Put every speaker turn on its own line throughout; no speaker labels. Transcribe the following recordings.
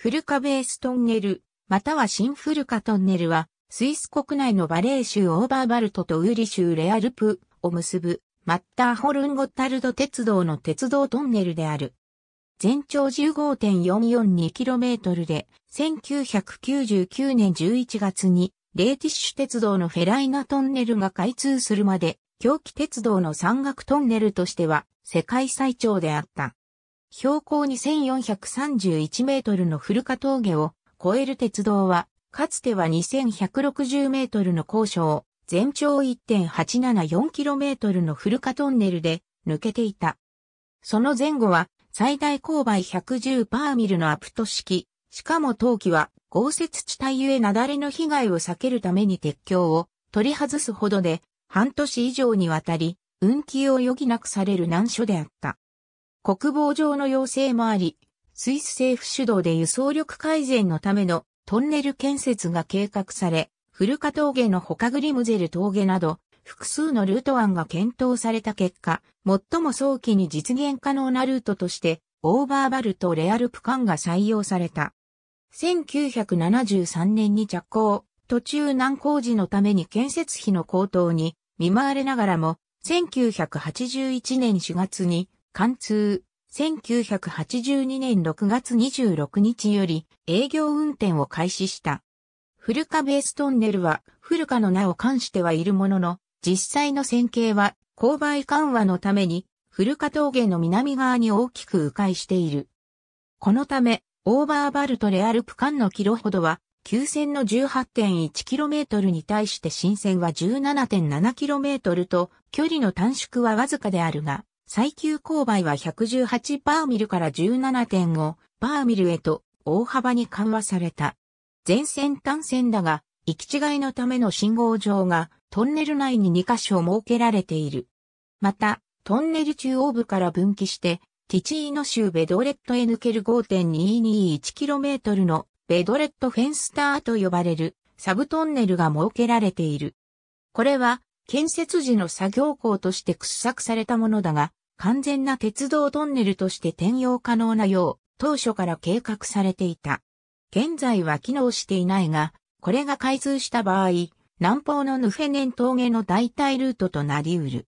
フルカベーストンネル、または新フルカトンネルは、スイス国内のバレー州オーバーバルトとウーリ州レアルプを結ぶ、マッターホルンゴッタルド鉄道の鉄道トンネルである。全長 15.442km で、1999年11月に、レーティッシュ鉄道のフェライナトンネルが開通するまで、狂気鉄道の山岳トンネルとしては、世界最長であった。標高2431メートルの古川峠を越える鉄道は、かつては2160メートルの高所を全長1 8 7 4トルの古川トンネルで抜けていた。その前後は最大勾配110パーミルのアプト式、しかも冬季は豪雪地帯ゆえ雪崩の被害を避けるために鉄橋を取り外すほどで半年以上にわたり運休を余儀なくされる難所であった。国防上の要請もあり、スイス政府主導で輸送力改善のためのトンネル建設が計画され、古ル峠のホカグリムゼル峠など、複数のルート案が検討された結果、最も早期に実現可能なルートとして、オーバーバルとレアルプ間が採用された。1973年に着工、途中難工事のために建設費の高騰に見舞われながらも、1981年4月に貫通、1982年6月26日より営業運転を開始した。古カベーストンネルは古川の名を冠してはいるものの、実際の線形は勾配緩和のために古河峠の南側に大きく迂回している。このため、オーバーバルトレアルプ間のキロほどは、急線の 18.1km に対して新線は 17.7km と、距離の短縮はわずかであるが、最急勾配は118バーミルから17.5バーミルへと大幅に緩和された。全線単線だが、行き違いのための信号場がトンネル内に2箇所設けられている。また、トンネル中央部から分岐して、ティチーノ州ベドレットへ抜ける 5.221km のベドレットフェンスターと呼ばれるサブトンネルが設けられている。これは建設時の作業工として掘削されたものだが、完全な鉄道トンネルとして転用可能なよう、当初から計画されていた。現在は機能していないが、これが開通した場合、南方のヌフェネン峠の代替ルートとなり得る。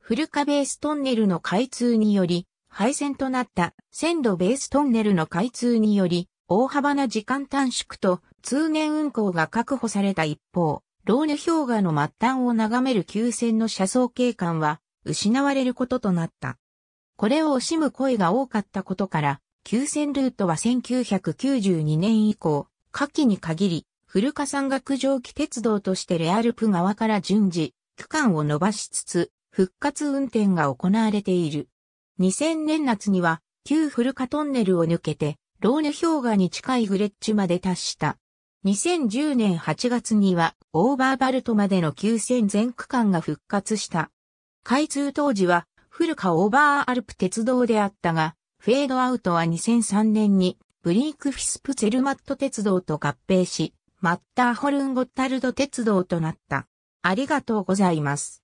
古ルベーストンネルの開通により、廃線となった線路ベーストンネルの開通により、大幅な時間短縮と通年運行が確保された一方、ローネ氷河の末端を眺める急線の車窓景観は失われることとなった。これを惜しむ声が多かったことから、休戦ルートは1992年以降、夏季に限り、古川山岳蒸気鉄道としてレアルプ側から順次、区間を伸ばしつつ、復活運転が行われている。2000年夏には、旧古川トンネルを抜けて、ローネ氷河に近いグレッチまで達した。2010年8月には、オーバーバルトまでの9戦全区間が復活した。開通当時は古川オーバーアルプ鉄道であったが、フェードアウトは2003年にブリークフィスプツェルマット鉄道と合併し、マッターホルンゴッタルド鉄道となった。ありがとうございます。